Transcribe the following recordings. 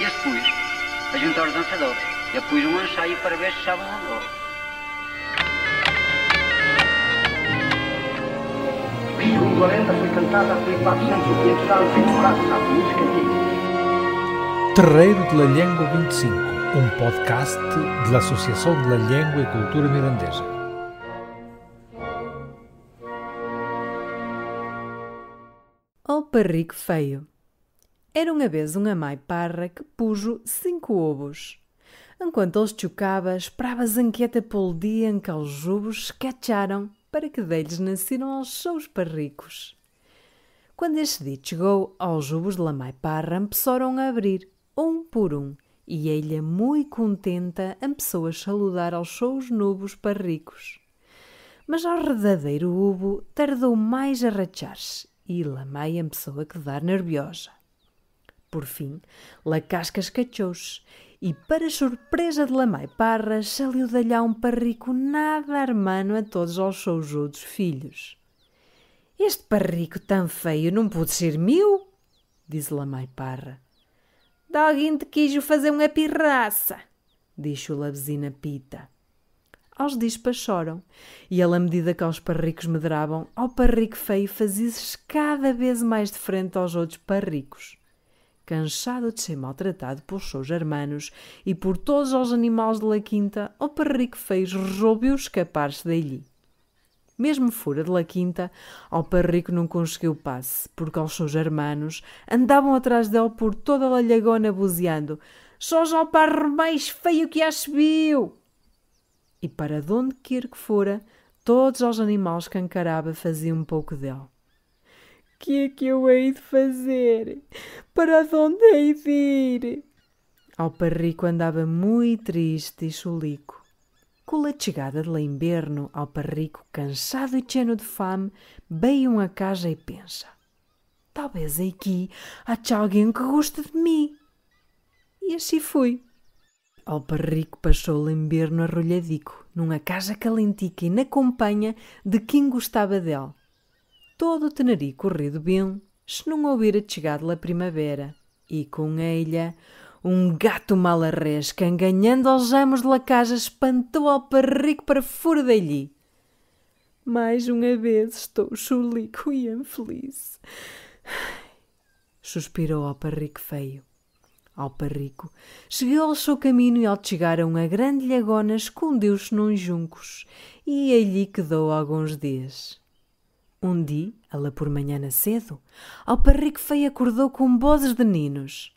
e as pus, a juntar os dançadores. Eu pus um ensaio para ver se estavam a andar. Vigo Lorenta foi cantada por 400 ou 500 anos em Morato, Música aqui. Terreiro de la Lengua 25, um podcast da Associação de la Lengua e Cultura Mirandesa. O parrico feio. Era uma vez um amai parra que pujo cinco ovos. Enquanto os chocava, esperava zanqueta pelo dia em que os ovos cacharam para que deles nasceram aos seus parricos. Quando este dia chegou, aos ovos de lamai parra empeçaram a abrir, um por um, e ele, muito contenta, começou a saludar aos seus novos parricos. Mas ao verdadeiro ubo tardou mais a rachar-se e Lamai começou a quedar nerviosa. Por fim, Lacasca escachou-se e, para surpresa de Lamai Parra saiu dali um parrico nada armando a todos os seus outros filhos. Este parrico tão feio não pode ser meu, disse Lamai Parra. alguém te quis fazer uma pirraça, disse o Labzina Pita. Aos choram, e ela, à medida que aos parricos medravam, ao parrico feio fazia-se cada vez mais de frente aos outros parricos cansado de ser maltratado pelos seus hermanos e por todos os animais da quinta, o perrico fez resolveu escapar-se dali. Mesmo fora de La Quinta, ao Perrico não conseguiu passe, porque os seus hermanos andavam atrás dele por toda a lagona buzeando. Sós ao parro mais feio que as viu! E para onde quer que fora, todos os animais que encarava faziam um pouco dele que é que eu hei de fazer? Para onde hei de ir? Ao parrico andava muito triste e chulico. Com a chegada de Lemberno, ao parrico, cansado e cheio de fome, veio a casa e pensa: Talvez aqui haja alguém que goste de mim. E assim foi. Ao parrico passou Lemberno arrulhadico numa casa calentica e na companhia de quem gostava dele todo o tenari corrido bem, se não ouvira chegado a primavera, e com ela um gato mal arresca, enganhando aos amos de la casa, espantou ao parrico para fora dali. Mais uma vez estou chulico e infeliz. Suspirou ao parrico feio. Ao parrico, chegou ao seu caminho e, ao chegar a uma grande lagona, escondeu-se num juncos e é ali quedou alguns dias. Um dia, ela por manhã na cedo, ao parrico feio acordou com vozes de ninos.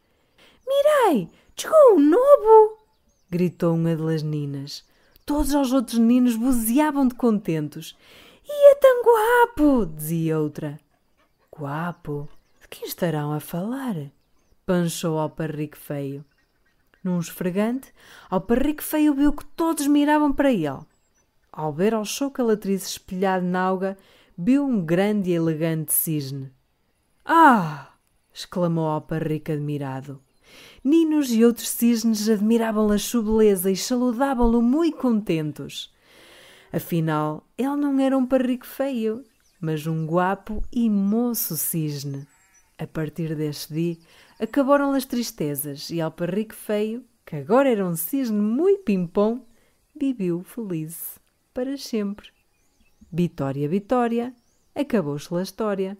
Mirai, chegou um novo! gritou uma das ninas. Todos os outros ninos buziavam de contentos. E é tão guapo! dizia outra. Guapo? De quem estarão a falar? Panchou ao parrico feio. Num esfregante, ao parrico feio viu que todos miravam para ele. Ao ver ao a calatriz espelhada na auga, viu um grande e elegante cisne. Ah! exclamou Alparrico admirado. Ninos e outros cisnes admiravam a sua beleza e saludavam-lo muito contentos. Afinal, ele não era um parrico feio, mas um guapo e moço cisne. A partir deste dia, acabaram as tristezas e Alparrico feio, que agora era um cisne muito pimpom, viveu feliz para sempre. Vitória, Vitória, acabou-se a história.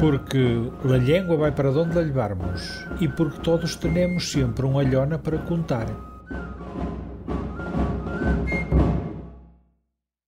Porque a língua vai para onde levarmos e porque todos temos sempre um alhona para contar.